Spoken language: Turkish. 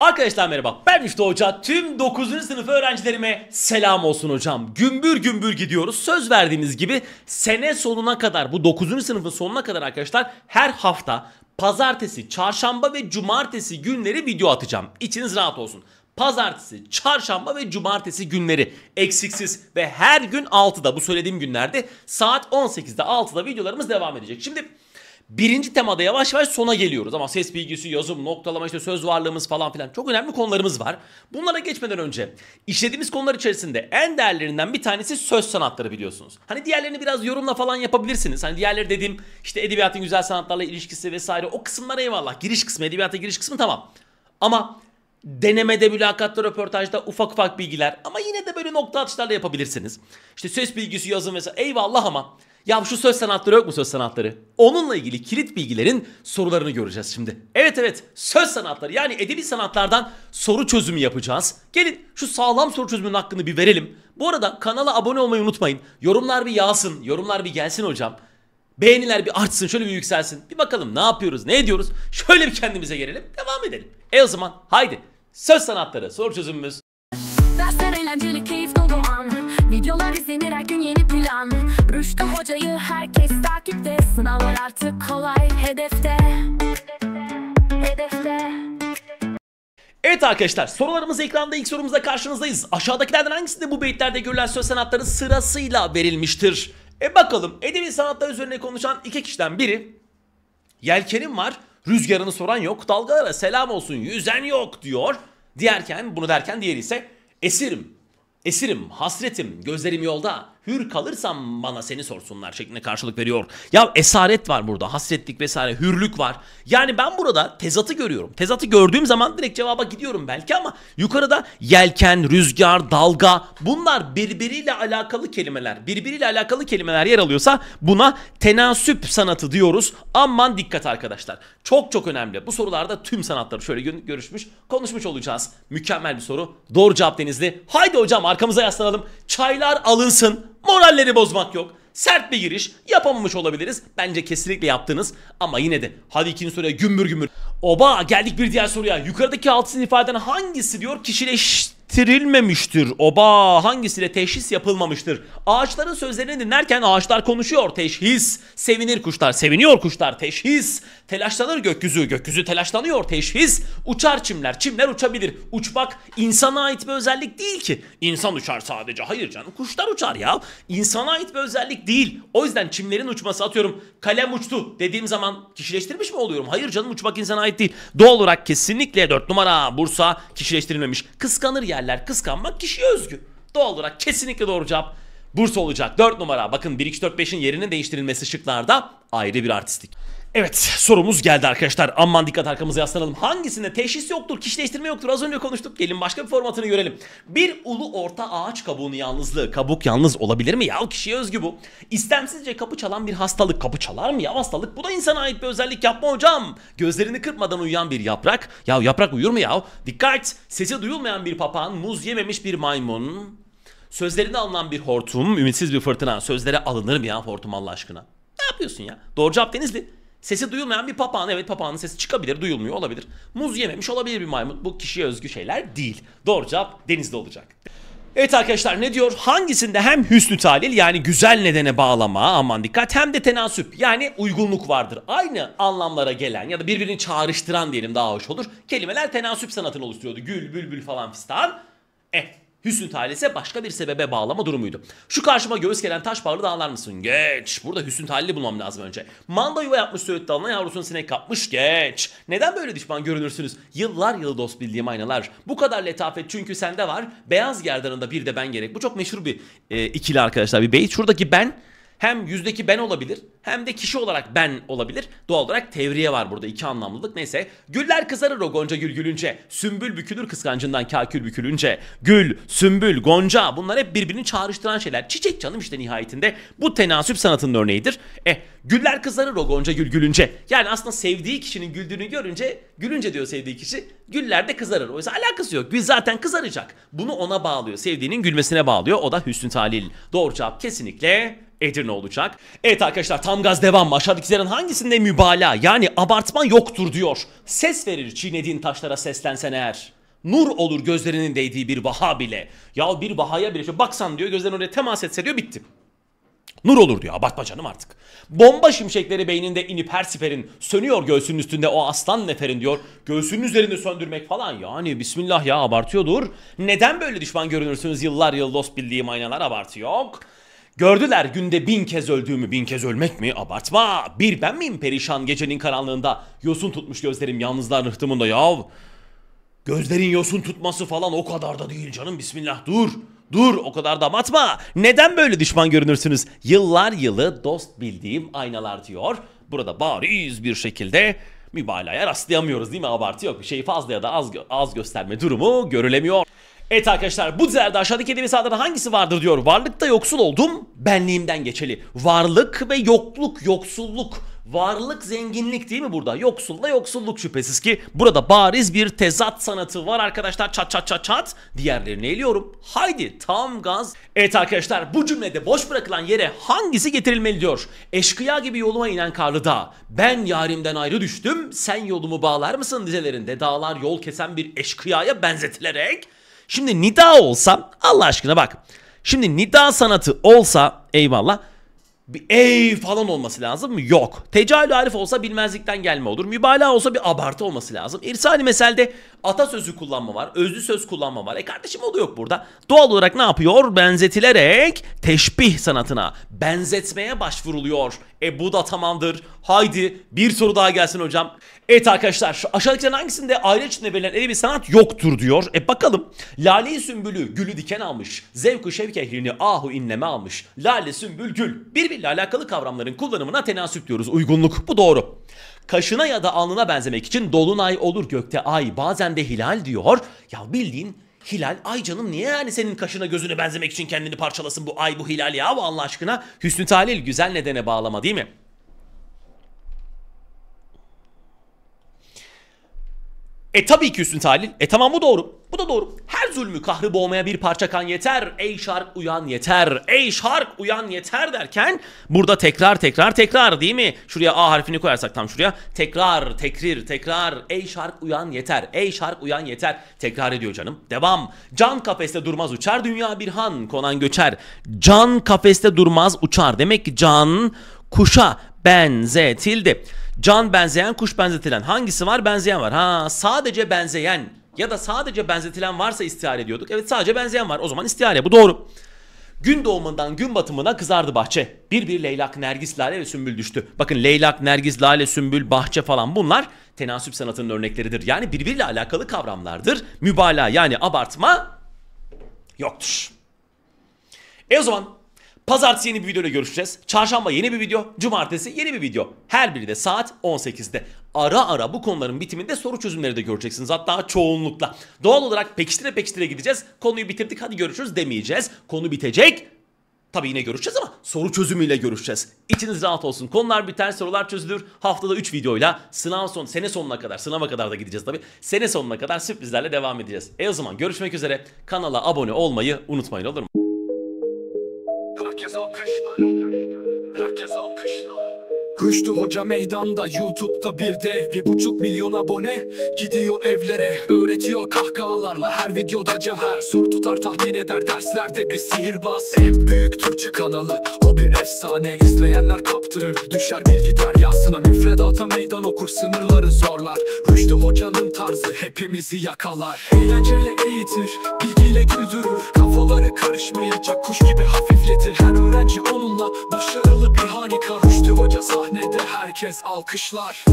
Arkadaşlar merhaba ben Müftü Hoca tüm 9. sınıf öğrencilerime selam olsun hocam gümbür gümbür gidiyoruz söz verdiğimiz gibi sene sonuna kadar bu 9. sınıfın sonuna kadar arkadaşlar her hafta pazartesi çarşamba ve cumartesi günleri video atacağım içiniz rahat olsun pazartesi, çarşamba ve cumartesi günleri eksiksiz ve her gün 6'da bu söylediğim günlerde saat 18'de 6'da videolarımız devam edecek. Şimdi birinci temada yavaş yavaş sona geliyoruz. Ama ses bilgisi, yazım, noktalama, işte söz varlığımız falan filan çok önemli konularımız var. Bunlara geçmeden önce işlediğimiz konular içerisinde en değerlerinden bir tanesi söz sanatları biliyorsunuz. Hani diğerlerini biraz yorumla falan yapabilirsiniz. Hani diğerleri dediğim işte edebiyatın güzel sanatlarla ilişkisi vesaire o kısımlara eyvallah. Giriş kısmı, edebiyata giriş kısmı tamam. Ama denemede, mülakatta, röportajda ufak ufak bilgiler ama yine de böyle nokta atışlarla yapabilirsiniz. İşte ses bilgisi, yazım vesaire eyvallah ama ya şu söz sanatları yok mu söz sanatları? Onunla ilgili kilit bilgilerin sorularını göreceğiz şimdi. Evet evet söz sanatları yani edebi sanatlardan soru çözümü yapacağız. Gelin şu sağlam soru çözümünün hakkını bir verelim. Bu arada kanala abone olmayı unutmayın. Yorumlar bir yağsın, yorumlar bir gelsin hocam. Beğeniler bir artsın, şöyle bir yükselsin. Bir bakalım ne yapıyoruz, ne ediyoruz? Şöyle bir kendimize gelelim, devam edelim. E o zaman haydi söz sanatları soru çözümümüz. Dersler Videolar izlenir her gün yeni plan Rüştü hocayı herkes takipte Sınavlar artık kolay hedefte Evet arkadaşlar sorularımız ekranda ilk sorumuzda karşınızdayız. Aşağıdakilerden hangisinde bu beyitlerde görülen söz sanatları sırasıyla verilmiştir? E bakalım edebi sanatlar üzerine konuşan iki kişiden biri Yelkenim var, rüzgarını soran yok, dalgalara selam olsun yüzen yok diyor. Diğerken bunu derken diğeri ise esirim, Esirim, hasretim, gözlerim yolda. Hür kalırsam bana seni sorsunlar şeklinde karşılık veriyor. Ya esaret var burada. Hasretlik vesaire. Hürlük var. Yani ben burada tezatı görüyorum. Tezatı gördüğüm zaman direkt cevaba gidiyorum belki ama yukarıda yelken, rüzgar, dalga bunlar birbiriyle alakalı kelimeler. Birbiriyle alakalı kelimeler yer alıyorsa buna tenasüp sanatı diyoruz. Aman dikkat arkadaşlar. Çok çok önemli. Bu sorularda tüm sanatları şöyle görüşmüş, konuşmuş olacağız. Mükemmel bir soru. Doğru cevap Denizli. Haydi hocam arkamıza yaslanalım. Çaylar alınsın. Moralleri bozmak yok. Sert bir giriş yapamamış olabiliriz. Bence kesinlikle yaptınız ama yine de hadi ikinci soruya gümbür gümbür. Oba geldik bir diğer soruya. Yukarıdaki altı ifaden hangisi diyor kişileş ettirilmemiştir. Oba hangisiyle teşhis yapılmamıştır? Ağaçların sözlerini dinlerken ağaçlar konuşuyor teşhis. Sevinir kuşlar, seviniyor kuşlar teşhis. Telaşlanır gökyüzü, gökyüzü telaşlanıyor teşhis. Uçar çimler, çimler uçabilir. Uçmak insana ait bir özellik değil ki. İnsan uçar sadece. Hayır canım kuşlar uçar ya. İnsana ait bir özellik değil. O yüzden çimlerin uçması atıyorum kalem uçtu dediğim zaman kişileştirmiş mi oluyorum? Hayır canım uçmak insana ait değil. Doğal olarak kesinlikle 4 numara Bursa kişileştirilmemiş. Kıskanır ya derler kıskanmak kişiye özgü. Doğal olarak kesinlikle doğru cevap Bursa olacak. 4 numara. Bakın 1-2-4-5'in yerinin değiştirilmesi şıklarda ayrı bir artistik. Evet sorumuz geldi arkadaşlar. Aman dikkat arkamıza yaslanalım. Hangisinde teşhis yoktur, kişileştirme yoktur az önce konuştuk. Gelin başka bir formatını görelim. Bir ulu orta ağaç kabuğunu yalnızlığı. Kabuk yalnız olabilir mi? Ya kişiye özgü bu. İstemsizce kapı çalan bir hastalık. Kapı çalar mı ya hastalık? Bu da insana ait bir özellik yapma hocam. Gözlerini kırpmadan uyuyan bir yaprak. Ya yaprak uyur mu ya? Dikkat! Sesi duyulmayan bir papağan, muz yememiş bir maymun. Sözlerine alınan bir hortum, ümitsiz bir fırtına. Sözlere alınır mı ya hortum Allah aşkına? Ne yapıyorsun ya? Doğru cevap Denizli. Sesi duyulmayan bir papağan. Evet papağanın sesi çıkabilir, duyulmuyor olabilir. Muz yememiş olabilir bir maymun Bu kişiye özgü şeyler değil. Doğru cevap denizde olacak. Evet arkadaşlar ne diyor? Hangisinde hem hüsnü talil yani güzel nedene bağlama aman dikkat hem de tenasüp yani uygunluk vardır. Aynı anlamlara gelen ya da birbirini çağrıştıran diyelim daha hoş olur. Kelimeler tenasüp sanatını oluşturuyordu. Gül, bülbül falan fistan. Hüsnü Talih başka bir sebebe bağlama durumuydu. Şu karşıma göğüs gelen taş parlı da mısın? Geç. Burada Hüsnü Talih'i bulmam lazım önce. Manda yuva yapmış Söğüt dalına yavrusunu sinek kapmış. Geç. Neden böyle düşman görünürsünüz? Yıllar yılı dost bildiğim aynalar. Bu kadar letafet çünkü sende var. Beyaz gerdanında bir de ben gerek. Bu çok meşhur bir e, ikili arkadaşlar bir beyt. Şuradaki ben hem yüzdeki ben olabilir hem de kişi olarak ben olabilir. Doğal olarak tevriye var burada iki anlamlılık. Neyse güller kızarır o gonca gül gülünce. Sümbül bükülür kıskancından kakül bükülünce. Gül, sümbül, gonca bunlar hep birbirini çağrıştıran şeyler. Çiçek canım işte nihayetinde bu tenasüp sanatının örneğidir. E, güller kızarır o gonca gül gülünce. Yani aslında sevdiği kişinin güldüğünü görünce gülünce diyor sevdiği kişi. Güller de kızarır. Oysa alakası yok. Gül zaten kızaracak. Bunu ona bağlıyor. Sevdiğinin gülmesine bağlıyor. O da Hüsnü Talil. Doğru cevap kesinlikle Edirne olacak. Evet arkadaşlar tam gaz devam mı? Aşağıdakilerin hangisinde mübalağa yani abartma yoktur diyor. Ses verir çiğnediğin taşlara seslensen eğer. Nur olur gözlerinin değdiği bir vaha bile. Ya bir vahaya bile. İşte baksan diyor gözlerin oraya temas etse diyor bitti. Nur olur diyor abartma canım artık. Bomba şimşekleri beyninde inip her siperin sönüyor göğsünün üstünde o aslan neferin diyor. Göğsünün üzerinde söndürmek falan yani bismillah ya abartıyordur. Neden böyle düşman görünürsünüz yıllar yıl dost bildiğim aynalar abartı Gördüler günde bin kez öldüğümü bin kez ölmek mi? Abartma. Bir ben miyim perişan gecenin karanlığında? Yosun tutmuş gözlerim yalnızlar rıhtımında yav. Gözlerin yosun tutması falan o kadar da değil canım bismillah dur. Dur o kadar da matma. Neden böyle düşman görünürsünüz? Yıllar yılı dost bildiğim aynalar diyor. Burada bariz bir şekilde mübalağaya rastlayamıyoruz değil mi? Abartı yok bir şeyi fazla ya da az, gö az gösterme durumu görülemiyor. Evet arkadaşlar bu dizilerde aşağıdaki edebi sahadan hangisi vardır diyor. Varlıkta yoksul oldum, benliğimden geçeli. Varlık ve yokluk, yoksulluk. Varlık zenginlik değil mi burada? Yoksulla yoksulluk şüphesiz ki burada bariz bir tezat sanatı var arkadaşlar. Çat çat çat çat. Diğerlerini eliyorum. Haydi tam gaz. Evet arkadaşlar bu cümlede boş bırakılan yere hangisi getirilmeli diyor. Eşkıya gibi yoluma inen karlı dağ. Ben yarimden ayrı düştüm. Sen yolumu bağlar mısın dizelerinde dağlar yol kesen bir eşkıyaya benzetilerek Şimdi nida olsa Allah aşkına bak. Şimdi nida sanatı olsa eyvallah bir ey falan olması lazım mı? Yok. Tecahül arif olsa bilmezlikten gelme olur. Mübalağa olsa bir abartı olması lazım. İrsali meselde atasözü kullanma var. Özlü söz kullanma var. E kardeşim o da yok burada. Doğal olarak ne yapıyor? Benzetilerek teşbih sanatına, benzetmeye başvuruluyor. E bu da tamamdır. Haydi bir soru daha gelsin hocam. Evet arkadaşlar aşağıdakilerin hangisinde aile içinde verilen edebi sanat yoktur diyor. E bakalım. lale Sümbül'ü gülü diken almış. Zevku şevk ehlini ahu inleme almış. Lale Sümbül gül. bir birbirleriyle alakalı kavramların kullanımına tenasüp diyoruz. Uygunluk bu doğru. Kaşına ya da alnına benzemek için dolunay olur gökte ay bazen de hilal diyor. Ya bildiğin Hilal ay canım niye yani senin kaşına gözüne benzemek için kendini parçalasın bu ay bu hilal ya Allah aşkına. Hüsnü Talil güzel nedene bağlama değil mi? E tabii ki üstün talil. E tamam bu doğru. Bu da doğru. Her zulmü kahrı boğmaya bir parça kan yeter. Ey şark uyan yeter. Ey şark uyan yeter derken burada tekrar tekrar tekrar değil mi? Şuraya A harfini koyarsak tam şuraya. Tekrar, tekrir, tekrar. Ey şark uyan yeter. Ey şark uyan yeter. Tekrar ediyor canım. Devam. Can kafeste durmaz uçar dünya bir han konan göçer. Can kafeste durmaz uçar. Demek ki can kuşa benzetildi. Can benzeyen, kuş benzetilen. Hangisi var? Benzeyen var. Ha sadece benzeyen ya da sadece benzetilen varsa istihare ediyorduk. Evet sadece benzeyen var. O zaman istihare bu doğru. Gün doğumundan gün batımına kızardı bahçe. Bir bir leylak, nergis, lale ve sümbül düştü. Bakın leylak, nergis, lale, sümbül, bahçe falan bunlar tenasüp sanatının örnekleridir. Yani birbiriyle alakalı kavramlardır. Mübalağa yani abartma yoktur. E o zaman Pazartesi yeni bir videoyla görüşeceğiz. Çarşamba yeni bir video, cumartesi yeni bir video. Her biri de saat 18'de. Ara ara bu konuların bitiminde soru çözümleri de göreceksiniz. Hatta çoğunlukla. Doğal olarak pekiştire pekiştire gideceğiz. Konuyu bitirdik hadi görüşürüz demeyeceğiz. Konu bitecek. Tabii yine görüşeceğiz ama soru çözümüyle görüşeceğiz. İçiniz rahat olsun. Konular biter, sorular çözülür. Haftada 3 videoyla sınav son, sene sonuna kadar, sınava kadar da gideceğiz tabii. Sene sonuna kadar sürprizlerle devam edeceğiz. E o zaman görüşmek üzere. Kanala abone olmayı unutmayın olur mu? Thank Koştu hoca meydanda YouTube'da bir dev Bir buçuk milyon abone gidiyor evlere Öğretiyor kahkahalarla her videoda cevher Sur tutar tahmin eder derslerde bir sihirbaz En büyük Türkçe kanalı o bir efsane izleyenler kaptırır düşer bilgi deryasına Müfredata meydan okur sınırları zorlar Rüştü hocanın tarzı hepimizi yakalar Eğlenceyle eğitir bilgiyle güldürür Kafaları karışmayacak kuş gibi hafifletir Her öğrenci onunla başarılı bir harika Rüştü hoca sahne sahnede herkes alkışlar